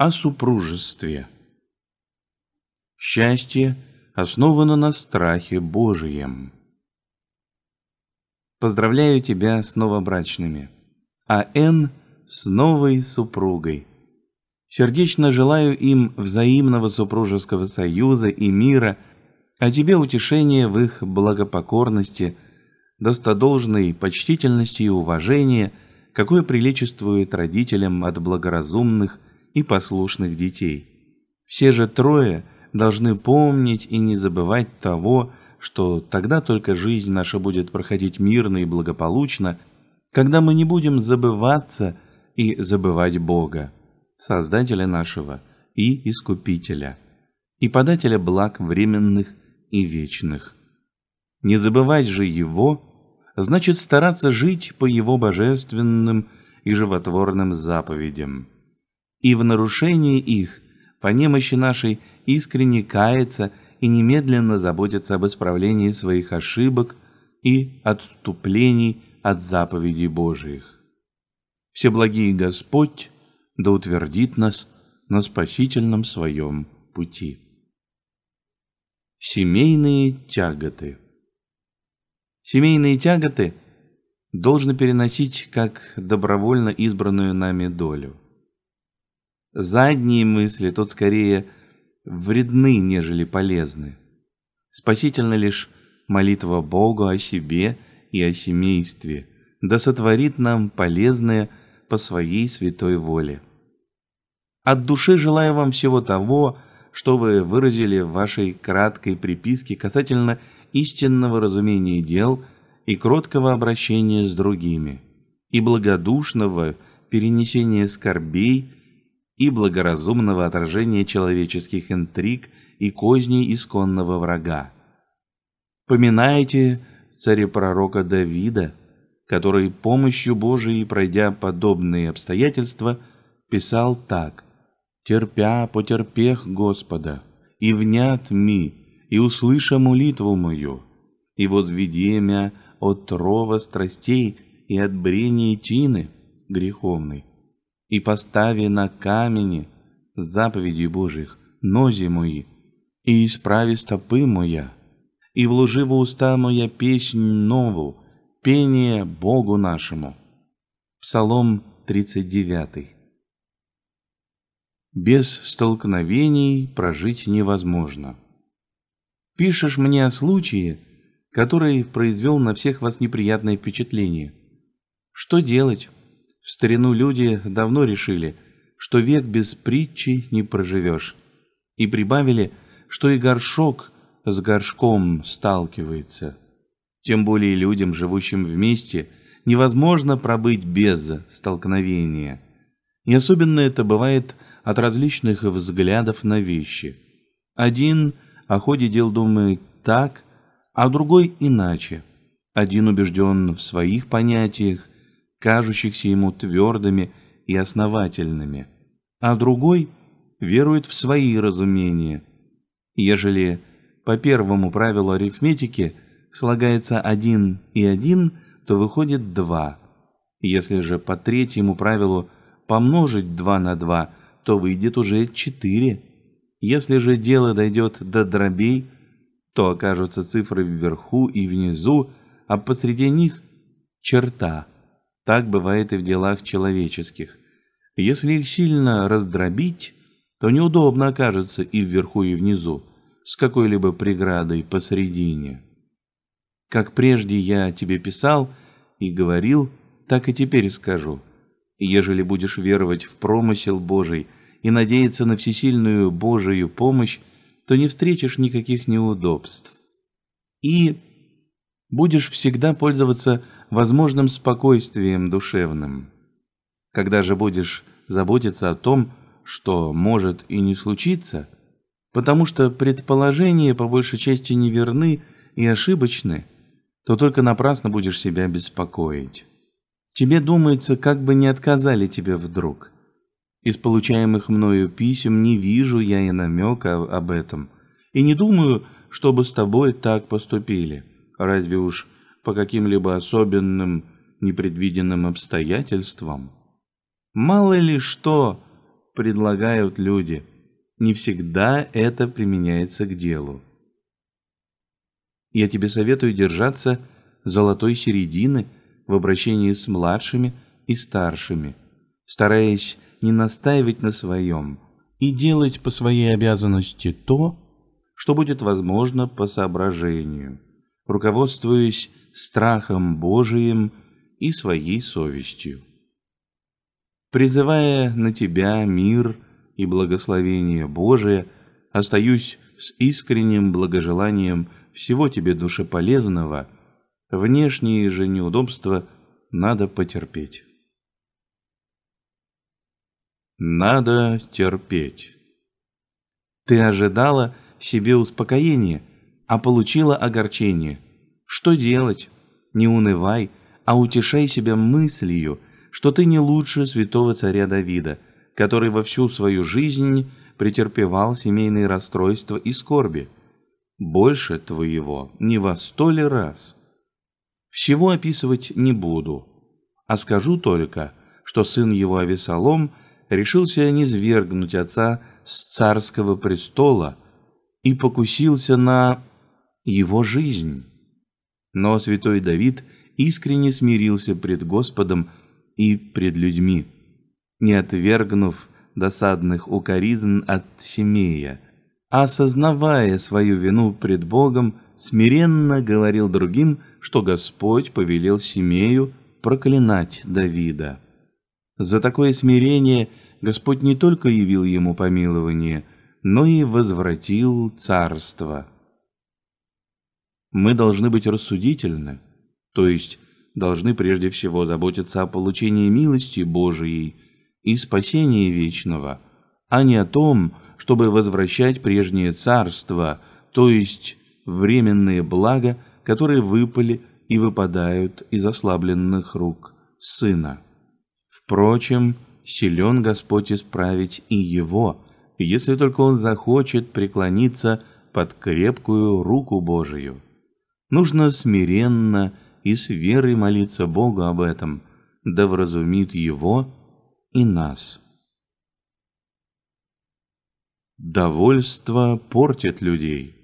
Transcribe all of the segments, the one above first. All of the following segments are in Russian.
о супружестве. Счастье основано на страхе Божьем. Поздравляю тебя с новобрачными, а Н с новой супругой. Сердечно желаю им взаимного супружеского союза и мира, а тебе утешения в их благопокорности, достодолжной почтительности и уважения, какое приличествует родителям от благоразумных – и послушных детей. Все же трое должны помнить и не забывать того, что тогда только жизнь наша будет проходить мирно и благополучно, когда мы не будем забываться и забывать Бога, Создателя нашего и Искупителя, и подателя благ временных и вечных. Не забывать же Его значит стараться жить по Его божественным и животворным заповедям и в нарушении их, по немощи нашей, искренне кается и немедленно заботится об исправлении своих ошибок и отступлений от заповедей Божиих. Все благие Господь да утвердит нас на спасительном своем пути. Семейные тяготы Семейные тяготы должны переносить как добровольно избранную нами долю. Задние мысли тут скорее вредны, нежели полезны. Спасительно лишь молитва Богу о себе и о семействе, да сотворит нам полезное по своей святой воле. От души желаю вам всего того, что вы выразили в вашей краткой приписке касательно истинного разумения дел и кроткого обращения с другими, и благодушного перенесения скорбей и благоразумного отражения человеческих интриг и козней исконного врага. Поминайте пророка Давида, который помощью Божией, пройдя подобные обстоятельства, писал так «Терпя потерпех Господа, и внят ми, и услыша молитву мою, и вот мя от рова страстей и от брений тины греховной, и постави на камени заповеди Божьих нозі мои, и исправи стопы моя, и вложи в уста моя песнь нову, пение Богу нашему. Псалом 39. Без столкновений прожить невозможно. Пишешь мне о случае, который произвел на всех вас неприятное впечатление. Что делать? В старину люди давно решили, что век без притчи не проживешь. И прибавили, что и горшок с горшком сталкивается. Тем более людям, живущим вместе, невозможно пробыть без столкновения. И особенно это бывает от различных взглядов на вещи. Один о ходе дел думает так, а другой иначе. Один убежден в своих понятиях, кажущихся ему твердыми и основательными, а другой верует в свои разумения. Ежели по первому правилу арифметики слагается один и один, то выходит два. Если же по третьему правилу помножить два на два, то выйдет уже четыре. Если же дело дойдет до дробей, то окажутся цифры вверху и внизу, а посреди них черта – так бывает и в делах человеческих. Если их сильно раздробить, то неудобно окажется и вверху, и внизу, с какой-либо преградой посредине. Как прежде я тебе писал и говорил, так и теперь скажу. Ежели будешь веровать в промысел Божий и надеяться на всесильную Божию помощь, то не встретишь никаких неудобств. И будешь всегда пользоваться возможным спокойствием душевным. Когда же будешь заботиться о том, что может и не случиться, потому что предположения по большей части неверны и ошибочны, то только напрасно будешь себя беспокоить. Тебе думается, как бы не отказали тебе вдруг. Из получаемых мною писем не вижу я и намека об этом, и не думаю, чтобы с тобой так поступили. Разве уж по каким-либо особенным непредвиденным обстоятельствам. Мало ли что предлагают люди, не всегда это применяется к делу. Я тебе советую держаться золотой середины в обращении с младшими и старшими, стараясь не настаивать на своем и делать по своей обязанности то, что будет возможно по соображению руководствуясь страхом Божиим и своей совестью. Призывая на тебя мир и благословение Божие, остаюсь с искренним благожеланием всего тебе душеполезного, внешние же неудобства надо потерпеть. Надо терпеть. Ты ожидала себе успокоения – а получила огорчение. Что делать? Не унывай, а утешай себя мыслью, что ты не лучше святого царя Давида, который во всю свою жизнь претерпевал семейные расстройства и скорби. Больше твоего не во сто ли раз. Всего описывать не буду, а скажу только, что сын его Авесолом решился низвергнуть отца с царского престола и покусился на его жизнь. Но святой Давид искренне смирился пред Господом и пред людьми, не отвергнув досадных укоризн от Семея, а осознавая свою вину пред Богом, смиренно говорил другим, что Господь повелел Семею проклинать Давида. За такое смирение Господь не только явил ему помилование, но и возвратил царство. Мы должны быть рассудительны, то есть должны прежде всего заботиться о получении милости Божией и спасении вечного, а не о том, чтобы возвращать прежнее царство, то есть временные блага, которые выпали и выпадают из ослабленных рук сына. Впрочем, силен Господь исправить и его, если только он захочет преклониться под крепкую руку Божию. Нужно смиренно и с верой молиться Богу об этом, да вразумит Его и нас. Довольство портит людей.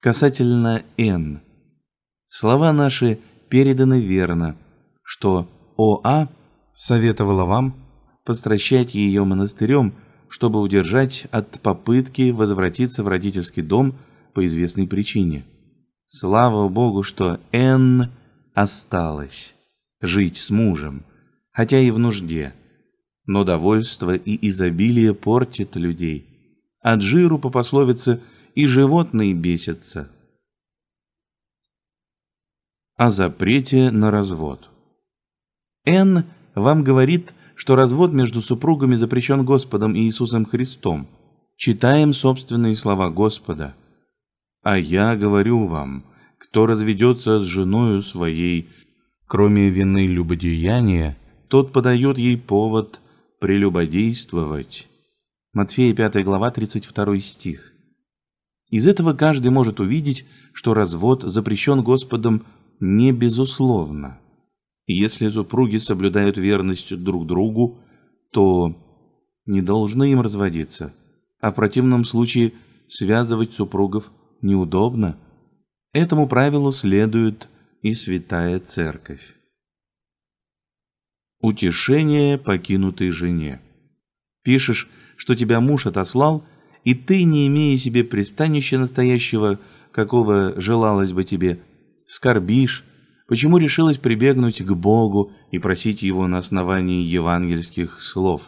Касательно Н. Слова наши переданы верно, что ОА советовала вам постращать ее монастырем, чтобы удержать от попытки возвратиться в родительский дом по известной причине – Слава Богу, что Энн осталась жить с мужем, хотя и в нужде. Но довольство и изобилие портит людей. От жиру по пословице и животные бесятся. О запрете на развод. Энн вам говорит, что развод между супругами запрещен Господом Иисусом Христом. Читаем собственные слова Господа – а я говорю вам, кто разведется с женою своей, кроме вины любодеяния, тот подает ей повод прелюбодействовать. Матфея 5 глава 32 стих. Из этого каждый может увидеть, что развод запрещен Господом не безусловно. Если супруги соблюдают верность друг другу, то не должны им разводиться, а в противном случае связывать супругов неудобно. Этому правилу следует и святая церковь. Утешение покинутой жене. Пишешь, что тебя муж отослал, и ты, не имея себе пристанища настоящего, какого желалось бы тебе, скорбишь, почему решилась прибегнуть к Богу и просить Его на основании евангельских слов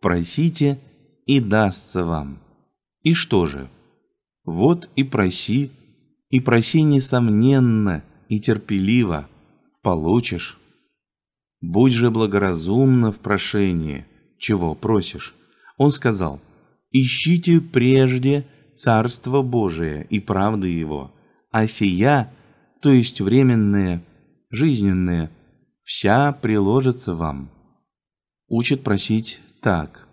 «просите, и дастся вам». И что же? Вот и проси, и проси несомненно и терпеливо, получишь. Будь же благоразумно в прошении, чего просишь. Он сказал, ищите прежде Царство Божие и правды Его, а сия, то есть временное, жизненное, вся приложится вам. Учит просить так.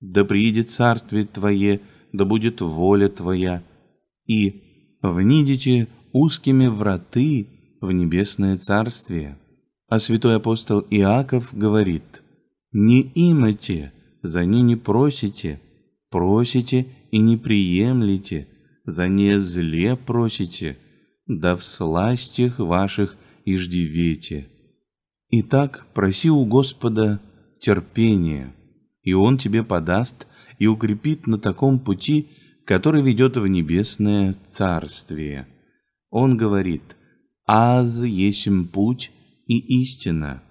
Да приидет Царствие Твое, да будет воля Твоя, и внидите узкими враты в небесное царствие». А святой апостол Иаков говорит, «Не имате, за не не просите, просите и не приемлите, за не зле просите, да в сластях ваших и иждивете. Итак, проси у Господа терпения, и Он тебе подаст и укрепит на таком пути, который ведет в небесное царствие. Он говорит, «Аз есим путь и истина».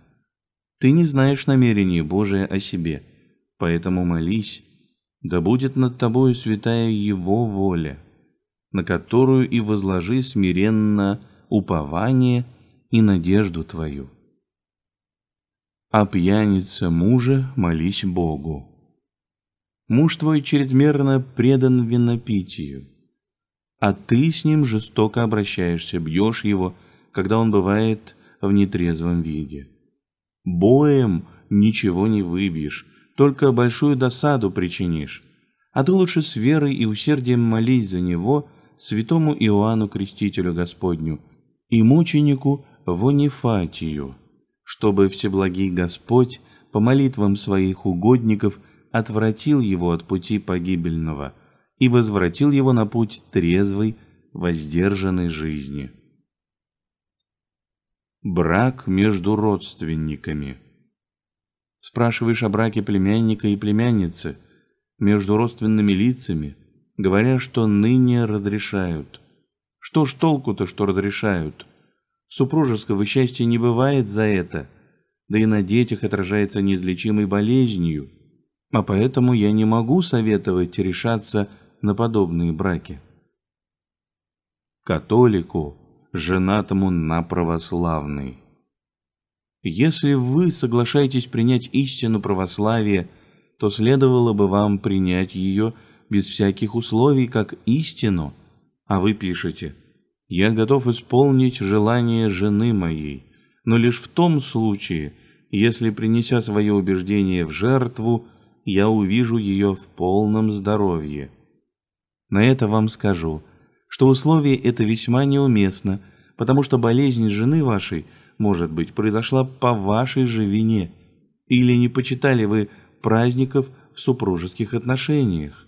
Ты не знаешь намерений Божия о себе, поэтому молись, да будет над тобою святая Его воля, на которую и возложи смиренно упование и надежду твою. А пьяница мужа молись Богу. Муж твой чрезмерно предан винопитию, а ты с ним жестоко обращаешься, бьешь его, когда он бывает в нетрезвом виде. Боем ничего не выбьешь, только большую досаду причинишь. А ты лучше с верой и усердием молись за него святому Иоанну Крестителю Господню и мученику Вонифатию, чтобы Всеблагий Господь по молитвам своих угодников – отвратил его от пути погибельного и возвратил его на путь трезвой, воздержанной жизни. Брак между родственниками. Спрашиваешь о браке племянника и племянницы между родственными лицами, говоря, что ныне разрешают. Что ж толку-то, что разрешают? Супружеского счастья не бывает за это, да и на детях отражается неизлечимой болезнью а поэтому я не могу советовать решаться на подобные браки. Католику, женатому на православный Если вы соглашаетесь принять истину православия, то следовало бы вам принять ее без всяких условий как истину, а вы пишете «Я готов исполнить желание жены моей, но лишь в том случае, если, принеся свое убеждение в жертву, я увижу ее в полном здоровье. На это вам скажу, что условие это весьма неуместно, потому что болезнь жены вашей, может быть, произошла по вашей же вине, или не почитали вы праздников в супружеских отношениях,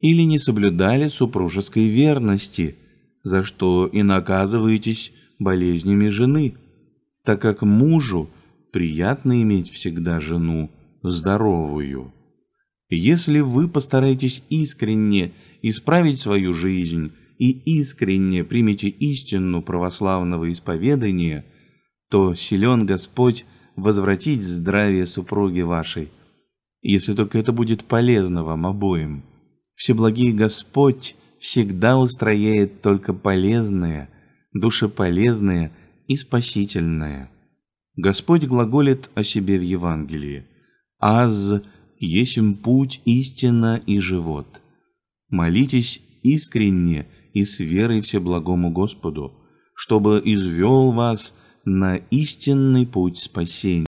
или не соблюдали супружеской верности, за что и наказываетесь болезнями жены, так как мужу приятно иметь всегда жену здоровую. Если вы постараетесь искренне исправить свою жизнь и искренне примете истину православного исповедания, то силен Господь возвратить здравие супруги вашей, если только это будет полезно вам обоим. Всеблагий Господь всегда устрояет только полезное, душеполезное и спасительное. Господь глаголит о себе в Евангелии. «Аз есим путь, истина и живот. Молитесь искренне и с верой Всеблагому Господу, чтобы извел вас на истинный путь спасения.